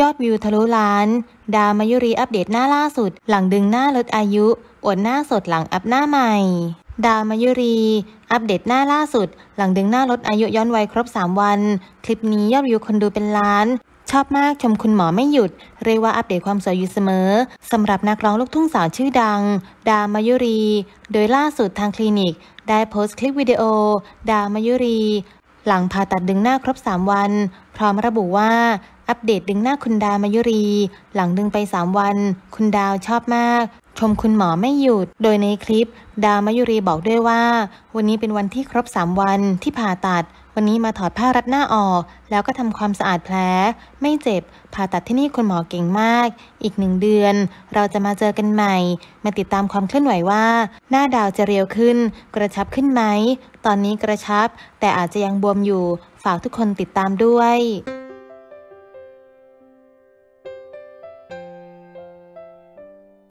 ยอดวิวทะลุล้าน ดามายุรีอัปเดตหน้าล่าสุด หลังดึงหน้าลดอายุ อดหน้าสดหลังอัพหน้าใหม่ ดามายุรี อัปเดตหน้าล่าสุด หลังดึงหน้าลดอายุย้อนวัยครบ 3 วัน คลิปนี้ยอดวิวคนดูเป็นล้าน ชอบมากชมคุณหมอไม่หยุด เรียกว่าอัปเดตความสวยอยู่เสมอสำหรับนักร้องลูกทุ่งสาวชื่อดัง ดามายุรี โดยล่าสุดทางคลินิกได้โพสต์คลิปวิดีโอ ดามายุรี หลังผ่าตัดดึงหน้าครบ3วัน พร้อมระบุว่าอัปเดตดึงหน้าคุณดาวมายุรี หลังดึงไป3วันคุณดาวชอบมาก ชมคุณหมอไม่หยุดโดยในคลิป ดาวมายุรีบอกด้วยว่า วันนี้เป็นวันที่ครบ3วันที่ผ่าตัดวันนี้มาถอดผ้ารัดหน้าออก แล้วก็ทำความสะอาดแผลไม่เจ็บผ่าตัดที่นี่คุณหมอเก่งมาก อีกหนึ่งเดือน เราจะมาเจอกันใหม่ มาติดตามความเคลื่อนไหวว่า หน้าดาวจะเรียวขึ้น กระชับขึ้นไหม ตอนนี้กระชับแต่อาจจะยังบวมอยู่ ฝากทุกคนติดตามด้วย